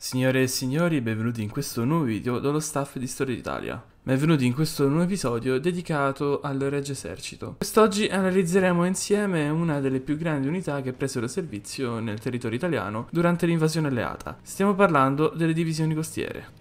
Signore e signori, benvenuti in questo nuovo video dello staff di Storia d'Italia. Benvenuti in questo nuovo episodio dedicato al Regio Esercito. Quest'oggi analizzeremo insieme una delle più grandi unità che presero servizio nel territorio italiano durante l'invasione alleata. Stiamo parlando delle divisioni costiere.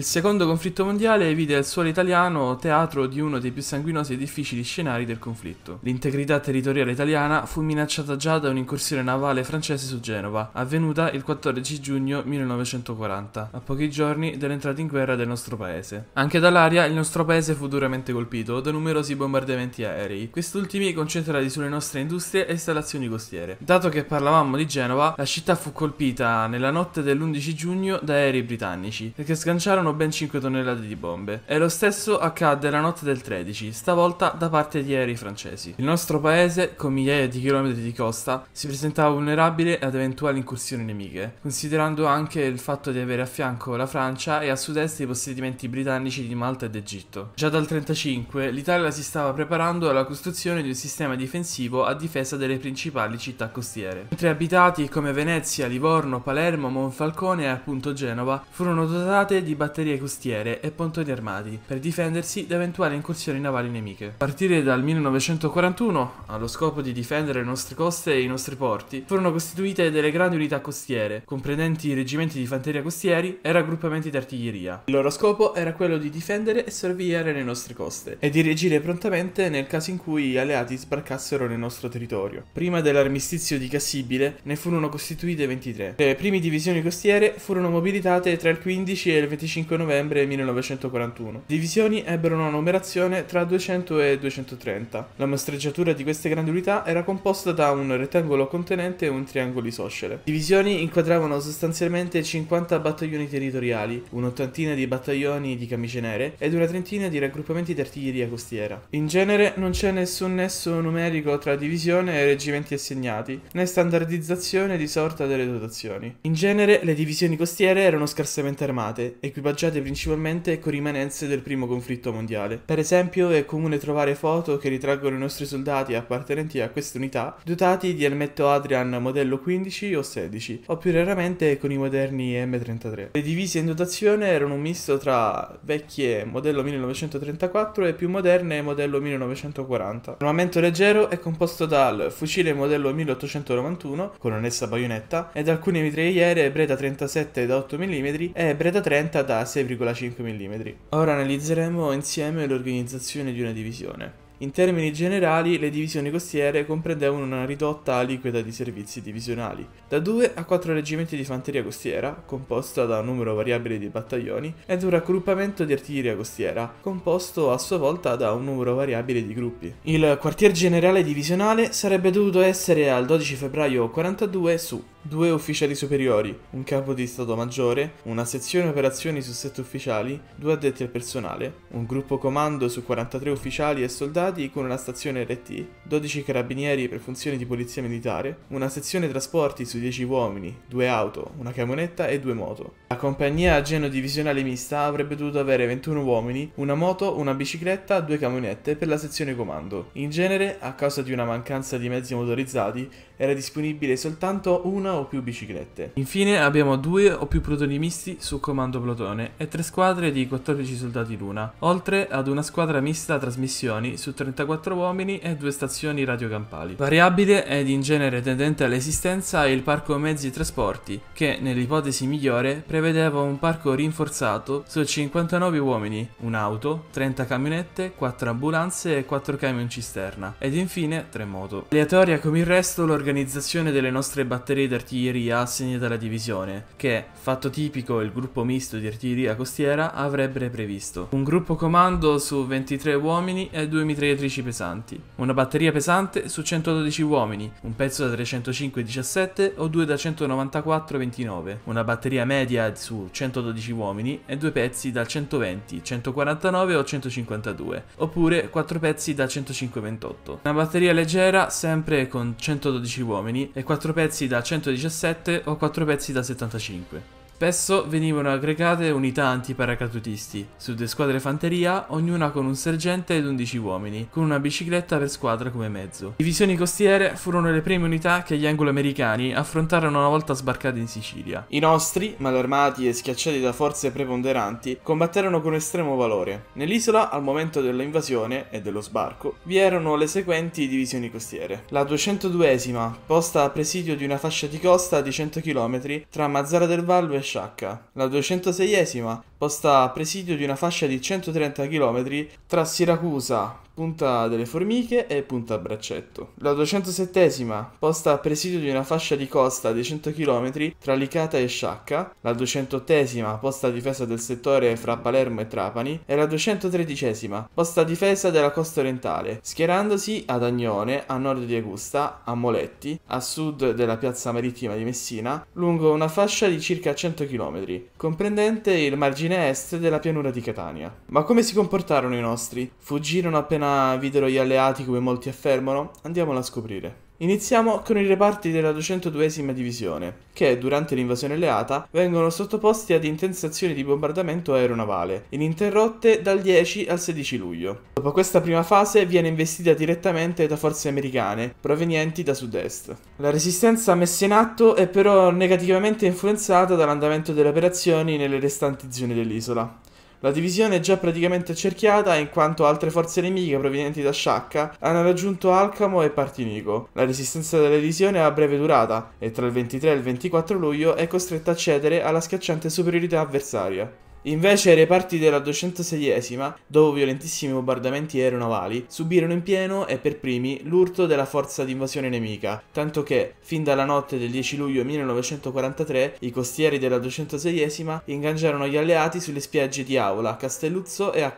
Il secondo conflitto mondiale vide al suolo italiano teatro di uno dei più sanguinosi e difficili scenari del conflitto. L'integrità territoriale italiana fu minacciata già da un'incursione navale francese su Genova, avvenuta il 14 giugno 1940, a pochi giorni dell'entrata in guerra del nostro paese. Anche dall'aria il nostro paese fu duramente colpito da numerosi bombardamenti aerei, quest'ultimi concentrati sulle nostre industrie e installazioni costiere. Dato che parlavamo di Genova, la città fu colpita nella notte dell'11 giugno da aerei britannici, che sganciarono lanciarono ben 5 tonnellate di bombe. E lo stesso accadde la notte del 13, stavolta da parte di aerei francesi. Il nostro paese, con migliaia di chilometri di costa, si presentava vulnerabile ad eventuali incursioni nemiche, considerando anche il fatto di avere a fianco la Francia e a sud-est i possedimenti britannici di Malta ed Egitto. Già dal 1935 l'Italia si stava preparando alla costruzione di un sistema difensivo a difesa delle principali città costiere. Mentre abitati come Venezia, Livorno, Palermo, Monfalcone e appunto Genova furono dotate di batterie batterie costiere e pontoni armati per difendersi da eventuali incursioni navali nemiche. A partire dal 1941, allo scopo di difendere le nostre coste e i nostri porti, furono costituite delle grandi unità costiere, comprendenti reggimenti di fanteria costieri e raggruppamenti d'artiglieria. Il loro scopo era quello di difendere e sorvegliare le nostre coste e di reagire prontamente nel caso in cui gli alleati sbarcassero nel nostro territorio. Prima dell'armistizio di Cassibile ne furono costituite 23. Le prime divisioni costiere furono mobilitate tra il 15 e il 25 25 novembre 1941. Divisioni ebbero una numerazione tra 200 e 230. La mastreggiatura di queste grandi unità era composta da un rettangolo contenente un triangolo isoscele. Divisioni inquadravano sostanzialmente 50 battaglioni territoriali, un'ottantina di battaglioni di camicie nere ed una trentina di raggruppamenti di artiglieria costiera. In genere non c'è nessun nesso numerico tra divisione e reggimenti assegnati, né standardizzazione di sorta delle dotazioni. In genere le divisioni costiere erano scarsamente armate, equipaggiate appoggiate principalmente con rimanenze del primo conflitto mondiale. Per esempio è comune trovare foto che ritraggono i nostri soldati appartenenti a queste unità dotati di elmetto Adrian modello 15 o 16 o più raramente con i moderni M33. Le divise in dotazione erano un misto tra vecchie modello 1934 e più moderne modello 1940. L'armamento leggero è composto dal fucile modello 1891 con annessa baionetta ed alcune mitragliere Breda 37 da 8 mm e Breda 30 da 6,5 mm. Ora analizzeremo insieme l'organizzazione di una divisione. In termini generali, le divisioni costiere comprendevano una ridotta aliquota di servizi divisionali, da 2 a 4 reggimenti di fanteria costiera, composta da un numero variabile di battaglioni, ed un raggruppamento di artiglieria costiera, composto a sua volta da un numero variabile di gruppi. Il quartier generale divisionale sarebbe dovuto essere al 12 febbraio 42 su due ufficiali superiori, un capo di Stato Maggiore, una sezione operazioni su 7 ufficiali, due addetti al personale, un gruppo comando su 43 ufficiali e soldati, equipaggiati con una stazione RT, 12 carabinieri per funzioni di polizia militare, una sezione trasporti su 10 uomini, due auto, una camionetta e due moto. La compagnia Geno Divisionale Mista avrebbe dovuto avere 21 uomini, una moto, una bicicletta, due camionette per la sezione comando. In genere, a causa di una mancanza di mezzi motorizzati, era disponibile soltanto una o più biciclette. Infine abbiamo due o più protoni misti su comando plotone e tre squadre di 14 soldati l'una, oltre ad una squadra mista trasmissioni su 34 uomini e due stazioni radiocampali. Variabile ed in genere tendente all'esistenza è il parco mezzi trasporti, che nell'ipotesi migliore prevedeva un parco rinforzato su 59 uomini, un'auto, 30 camionette, 4 ambulanze e 4 camion cisterna, ed infine 3 moto. Aleatoria come il resto l'organizzazione delle nostre batterie d'artiglieria assegnate alla divisione, che, fatto tipico il gruppo misto di artiglieria costiera, avrebbe previsto. Un gruppo comando su 23 uomini e 2 mitragliatori mitragliatrici pesanti, una batteria pesante su 112 uomini, un pezzo da 305-17 o due da 194-29, una batteria media su 112 uomini e due pezzi da 120, 149 o 152, oppure quattro pezzi da 105-28. Una batteria leggera sempre con 112 uomini e quattro pezzi da 117 o quattro pezzi da 75. Spesso venivano aggregate unità antiparacadutisti, su due squadre fanteria, ognuna con un sergente ed 11 uomini, con una bicicletta per squadra come mezzo. Divisioni costiere furono le prime unità che gli anglo-americani affrontarono una volta sbarcati in Sicilia. I nostri, malarmati e schiacciati da forze preponderanti, combatterono con estremo valore. Nell'isola, al momento dell'invasione e dello sbarco, vi erano le seguenti divisioni costiere. La 202esima, posta a presidio di una fascia di costa di 100 km tra Mazzara del Vallo e sciacca, la 206esima posta a presidio di una fascia di 130 km tra Siracusa, Punta delle Formiche e Punta Braccetto. La 207 posta a presidio di una fascia di costa di 100 km tra Licata e Sciacca, la 208 posta a difesa del settore fra Palermo e Trapani e la 213 posta a difesa della costa orientale, schierandosi ad Agnone, a nord di Augusta, a Moletti, a sud della piazza marittima di Messina, lungo una fascia di circa 100 km, comprendente il margine confine est della pianura di Catania. Ma come si comportarono i nostri? Fuggirono appena videro gli alleati come molti affermano? Andiamolo a scoprire. Iniziamo con i reparti della 202esima divisione, che durante l'invasione alleata vengono sottoposti ad intense azioni di bombardamento aeronavale, ininterrotte dal 10 al 16 luglio. Dopo questa prima fase viene investita direttamente da forze americane, provenienti da sud-est. La resistenza messa in atto è però negativamente influenzata dall'andamento delle operazioni nelle restanti zone dell'isola. La divisione è già praticamente cerchiata in quanto altre forze nemiche provenienti da Sciacca hanno raggiunto Alcamo e Partinico. La resistenza della divisione ha breve durata e tra il 23 e il 24 luglio è costretta a cedere alla schiacciante superiorità avversaria. Invece i reparti della 206esima, dopo violentissimi bombardamenti aeronavali, subirono in pieno e per primi l'urto della forza d'invasione nemica, tanto che, fin dalla notte del 10 luglio 1943, i costieri della 206esima ingaggiarono gli alleati sulle spiagge di Aula, Castelluzzo e a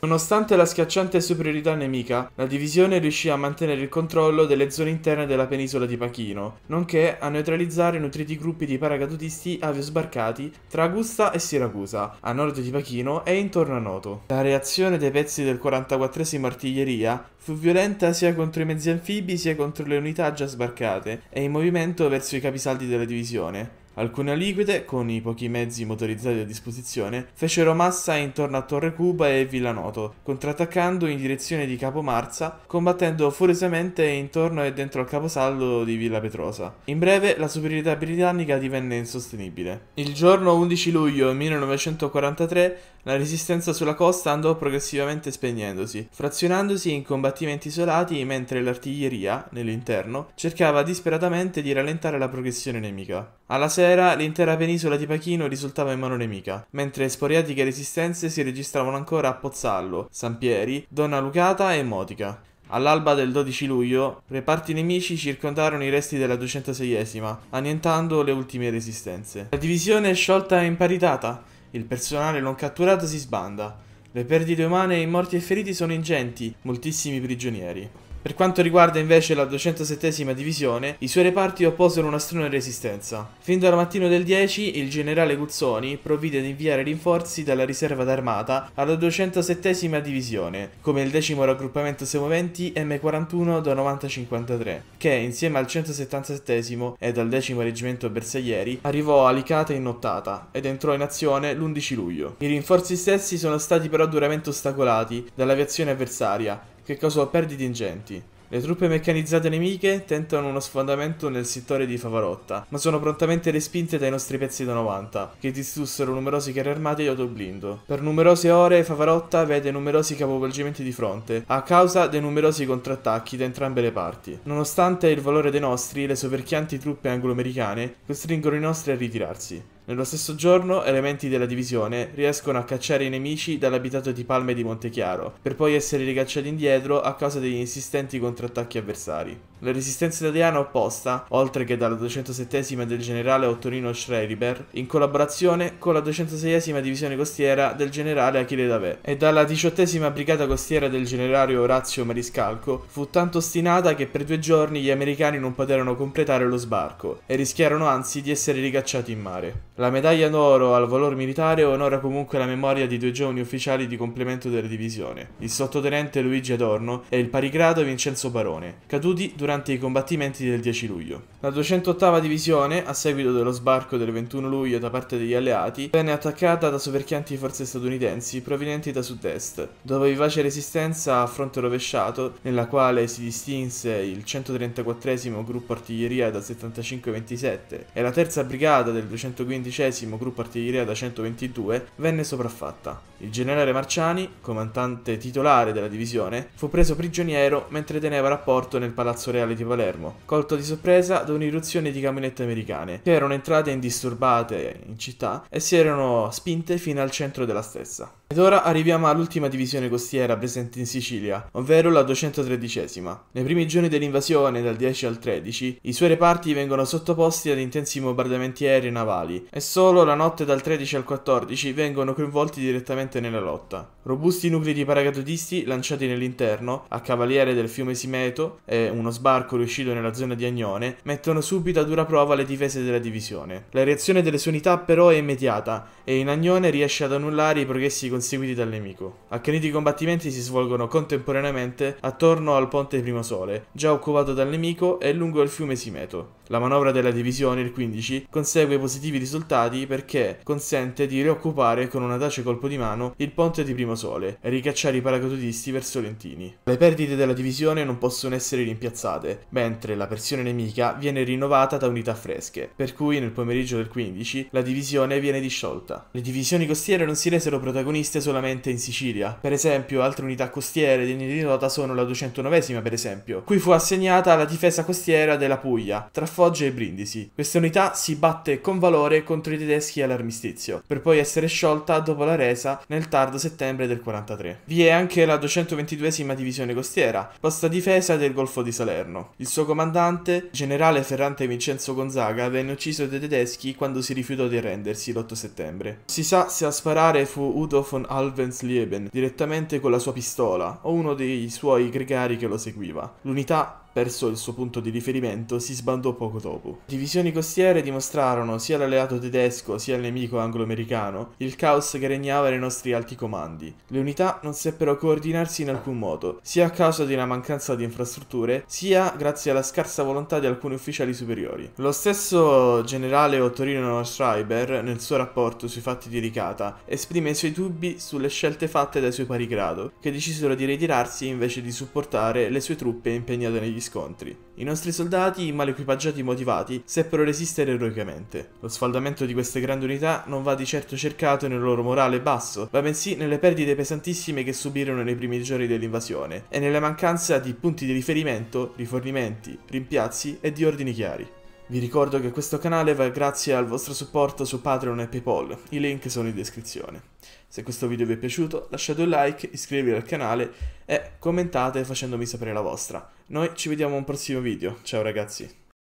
Nonostante la schiacciante superiorità nemica, la divisione riuscì a mantenere il controllo delle zone interne della penisola di Pachino, nonché a neutralizzare nutriti gruppi di paracadutisti aviosbarcati tra Augusta e Siracusa a nord di Pachino, e intorno a Noto. La reazione dei pezzi del 44esimo artiglieria fu violenta sia contro i mezzi anfibi sia contro le unità già sbarcate e in movimento verso i capisaldi della divisione. Alcune aliquide, con i pochi mezzi motorizzati a disposizione, fecero massa intorno a Torre Cuba e Villanoto, contrattaccando in direzione di Capo Marza, combattendo furiosamente intorno e dentro al caposaldo di Villa Petrosa. In breve, la superiorità britannica divenne insostenibile. Il giorno 11 luglio 1943 la resistenza sulla costa andò progressivamente spegnendosi, frazionandosi in combattimenti isolati mentre l'artiglieria, nell'interno, cercava disperatamente di rallentare la progressione nemica. Alla sera l'intera penisola di Pachino risultava in mano nemica, mentre sporiatiche resistenze si registravano ancora a Pozzallo, San Pieri, Donna Lucata e Modica. All'alba del 12 luglio, reparti nemici circondarono i resti della 206esima, annientando le ultime resistenze. La divisione è sciolta e imparitata, il personale non catturato si sbanda. Le perdite umane e i morti e feriti sono ingenti, moltissimi prigionieri. Per quanto riguarda invece la 207 divisione, i suoi reparti opposero una strana resistenza. Fin dal mattino del 10, il generale Guzzoni provvide ad inviare rinforzi dalla riserva d'armata alla 207 divisione, come il decimo raggruppamento semoventi M41 da 9053, che insieme al 177 e dal decimo reggimento bersaglieri arrivò a Licata in nottata ed entrò in azione l'11 luglio. I rinforzi stessi sono stati però duramente ostacolati dall'aviazione avversaria che causò perdite ingenti. Le truppe meccanizzate nemiche tentano uno sfondamento nel settore di Favarotta, ma sono prontamente respinte dai nostri pezzi da 90, che distrussero numerosi carri armati e autoblindo. Per numerose ore Favarotta vede numerosi capovolgimenti di fronte, a causa dei numerosi contrattacchi da entrambe le parti. Nonostante il valore dei nostri, le soverchianti truppe anglo-americane costringono i nostri a ritirarsi. Nello stesso giorno, elementi della divisione riescono a cacciare i nemici dall'abitato di Palme di Montechiaro, per poi essere ricacciati indietro a causa degli insistenti contrattacchi avversari. La resistenza italiana opposta, oltre che dalla 207 del generale Ottorino Schreiber, in collaborazione con la 206 divisione costiera del generale Achille Davè e dalla 18 brigata costiera del generale Orazio Mariscalco, fu tanto ostinata che per due giorni gli americani non poterono completare lo sbarco e rischiarono anzi di essere ricacciati in mare. La medaglia d'oro al valor militare onora comunque la memoria di due giovani ufficiali di complemento della divisione, il sottotenente Luigi Adorno e il parigrado Vincenzo Barone, caduti durante durante i combattimenti del 10 luglio. La 208 divisione, a seguito dello sbarco del 21 luglio da parte degli alleati, venne attaccata da soverchianti forze statunitensi provenienti da sud-est, dopo vivace resistenza a fronte rovesciato, nella quale si distinse il 134 gruppo artiglieria da 75-27 e la terza brigata del 215 gruppo artiglieria da 122, venne sopraffatta. Il generale Marciani, comandante titolare della divisione, fu preso prigioniero mentre teneva rapporto nel Palazzo Reale di Palermo, colto di sorpresa scatenato un'irruzione di camionette americane che erano entrate indisturbate in città e si erano spinte fino al centro della stessa. Ed ora arriviamo all'ultima divisione costiera presente in Sicilia, ovvero la 213esima. Nei primi giorni dell'invasione, dal 10 al 13, i suoi reparti vengono sottoposti ad intensi bombardamenti aerei e navali e solo la notte dal 13 al 14 vengono coinvolti direttamente nella lotta. Robusti nuclei di paracadutisti lanciati nell'interno, a cavaliere del fiume Simeto e uno sbarco riuscito nella zona di Agnone, mettono mettono subito a dura prova le difese della divisione. La reazione delle sue unità però è immediata e in Agnone riesce ad annullare i progressi conseguiti dal nemico. Accaniti combattimenti si svolgono contemporaneamente attorno al ponte Primosole, già occupato dal nemico e lungo il fiume Simeto. La manovra della divisione, il 15, consegue positivi risultati perché consente di rioccupare con un adace colpo di mano il ponte di Primosole e ricacciare i paracadutisti verso Lentini. Le perdite della divisione non possono essere rimpiazzate, mentre la pressione nemica viene rinnovata da unità fresche, per cui nel pomeriggio del 15 la divisione viene disciolta. Le divisioni costiere non si resero protagoniste solamente in Sicilia, per esempio altre unità costiere degne di nota sono la 209 per esempio, cui fu assegnata la difesa costiera della Puglia, tra forti Foggia e Brindisi. Questa unità si batte con valore contro i tedeschi all'armistizio, per poi essere sciolta dopo la resa nel tardo settembre del 43. Vi è anche la 222esima divisione costiera, posta difesa del Golfo di Salerno. Il suo comandante, generale Ferrante Vincenzo Gonzaga, venne ucciso dai tedeschi quando si rifiutò di arrendersi l'8 settembre. Si sa se a sparare fu Udo von Alvensleben direttamente con la sua pistola o uno dei suoi gregari che lo seguiva. L'unità perso il suo punto di riferimento, si sbandò poco dopo. Divisioni costiere dimostrarono sia l'alleato tedesco sia il nemico anglo-americano il caos che regnava nei nostri alti comandi. Le unità non seppero coordinarsi in alcun modo, sia a causa di una mancanza di infrastrutture, sia grazie alla scarsa volontà di alcuni ufficiali superiori. Lo stesso generale Ottorino Schreiber, nel suo rapporto sui fatti di Ricata, esprime i suoi dubbi sulle scelte fatte dai suoi pari grado, che decisero di ritirarsi invece di supportare le sue truppe impegnate negli scontri. I nostri soldati, mal equipaggiati e motivati, seppero resistere eroicamente. Lo sfaldamento di queste grandi unità non va di certo cercato nel loro morale basso, ma bensì nelle perdite pesantissime che subirono nei primi giorni dell'invasione e nella mancanza di punti di riferimento, rifornimenti, rimpiazzi e di ordini chiari. Vi ricordo che questo canale va grazie al vostro supporto su Patreon e Paypal, i link sono in descrizione. Se questo video vi è piaciuto lasciate un like, iscrivetevi al canale e commentate facendomi sapere la vostra. Noi ci vediamo a un prossimo video. Ciao ragazzi.